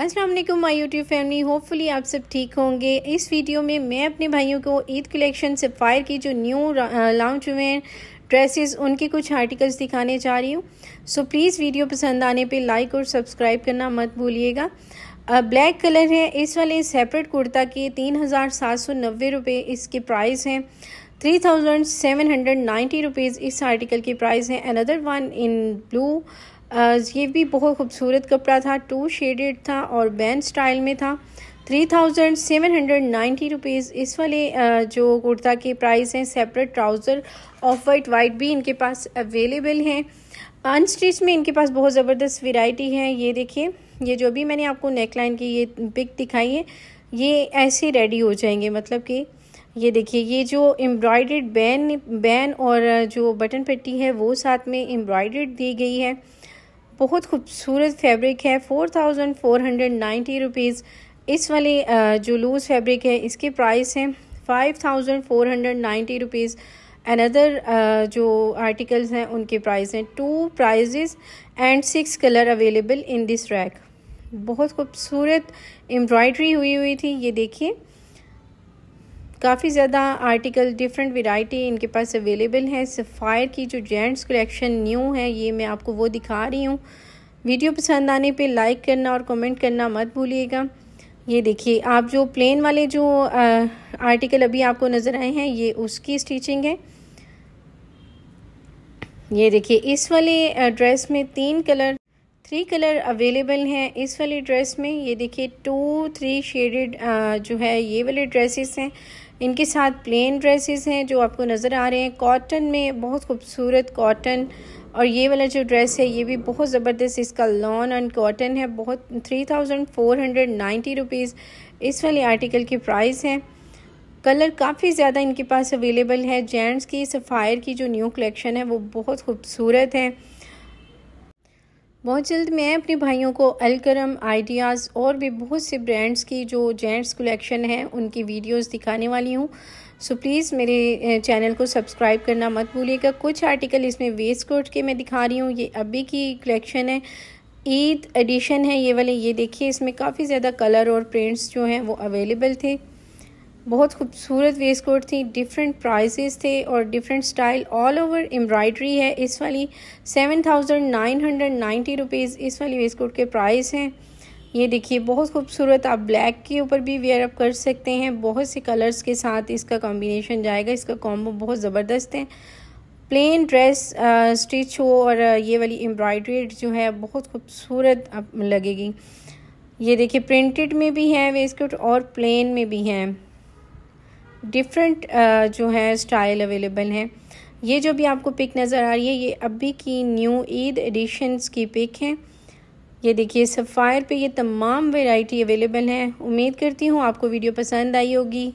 अस्सलाम वालेकुम my YouTube family hopefully आप सब ठीक होंगे इस वीडियो में मैं अपने भाइयों को ईद कलेक्शन से फायर की जो न्यू लॉन्च हुए हैं ड्रेसेस उनके कुछ आर्टिकल्स दिखाने जा रही हूँ सो प्लीज़ वीडियो पसंद आने पे लाइक और सब्सक्राइब करना मत भूलिएगा ब्लैक कलर है इस वाले सेपरेट कुर्ता के तीन हज़ार सात सौ नब्बे रुपये इसके प्राइस हैं three thousand seven hundred ninety rupees इस आर्टिकल की प्राइस है अनदर वन इन ब्लू ये भी बहुत खूबसूरत कपड़ा था टू शेडेड था और बैंड स्टाइल में था three thousand seven hundred ninety rupees इस वाले जो कुर्ता के प्राइस हैं separate trouser off white white भी इनके पास अवेलेबल हैं अनस्टिच में इनके पास बहुत ज़बरदस्त वेराइटी है ये देखिए ये जो भी मैंने आपको नेकलाइन की ये पिक दिखाई है ये ऐसे रेडी हो जाएंगे मतलब कि ये देखिए ये जो एम्ब्रॉयड बैन बैन और जो बटन पट्टी है वो साथ में एम्ब्रॉयड दी गई है बहुत खूबसूरत फैब्रिक है four thousand four hundred ninety rupees इस वाले जो लूज़ फैब्रिक है इसके प्राइस हैं five thousand four hundred ninety rupees another जो आर्टिकल्स हैं उनके प्राइस हैं two prices and six colour available in this rack बहुत खूबसूरत एम्ब्रॉयडरी हुई हुई थी ये देखिए काफ़ी ज़्यादा आर्टिकल डिफरेंट वेराइटी इनके पास अवेलेबल है सफ़ायर की जो जेंट्स कलेक्शन न्यू है ये मैं आपको वो दिखा रही हूँ वीडियो पसंद आने पे लाइक करना और कमेंट करना मत भूलिएगा ये देखिए आप जो प्लेन वाले जो आ, आर्टिकल अभी आपको नज़र आए हैं ये उसकी स्टिचिंग है ये देखिए इस वाले ड्रेस में तीन कलर थ्री कलर अवेलेबल हैं इस वाली ड्रेस में ये देखिए टू थ्री शेडेड जो है ये वाले ड्रेसेस हैं इनके साथ प्लेन ड्रेसेस हैं जो आपको नज़र आ रहे हैं कॉटन में बहुत खूबसूरत कॉटन और ये वाला जो ड्रेस है ये भी बहुत ज़बरदस्त इसका लॉन एंड कॉटन है बहुत three thousand four hundred ninety rupees इस वाले आर्टिकल की प्राइस है कलर काफ़ी ज़्यादा इनके पास अवेलेबल है जेंट्स की सफ़ायर की जो न्यू कलेक्शन है वो बहुत खूबसूरत है बहुत जल्द मैं अपने भाइयों को अलकरम आइडियाज़ और भी बहुत से ब्रांड्स की जो जेंट्स कलेक्शन है उनकी वीडियोस दिखाने वाली हूँ सो प्लीज़ मेरे चैनल को सब्सक्राइब करना मत भूलिएगा कुछ आर्टिकल इसमें वेस्ट कोट के मैं दिखा रही हूँ ये अभी की कलेक्शन है ईद एडिशन है ये वाले ये देखिए इसमें काफ़ी ज़्यादा कलर और प्रिंट्स जो हैं वो अवेलेबल थे बहुत खूबसूरत वेस्ट कोट थी डिफरेंट प्राइजेस थे और different style all over embroidery है इस वाली seven thousand nine hundred ninety rupees इस वाली वेस्ट कोट के प्राइस हैं ये देखिए बहुत खूबसूरत आप ब्लैक के ऊपर भी वेयर अप कर सकते हैं बहुत से कलर्स के साथ इसका कॉम्बिनेशन जाएगा इसका कॉम्बो बहुत ज़बरदस्त है प्लेन ड्रेस स्टिच हो और ये वाली एम्ब्रॉयड्री जो है बहुत खूबसूरत लगेगी ये देखिए प्रिंटेड में भी हैं कोट और प्लेन में भी हैं डिफरेंट uh, जो है स्टाइल अवेलेबल हैं ये जो भी आपको पिक नज़र आ रही है ये अभी की न्यू ईद एडिशंस की पिक हैं ये देखिए सफ़ायर पे ये तमाम वैरायटी अवेलेबल हैं उम्मीद करती हूँ आपको वीडियो पसंद आई होगी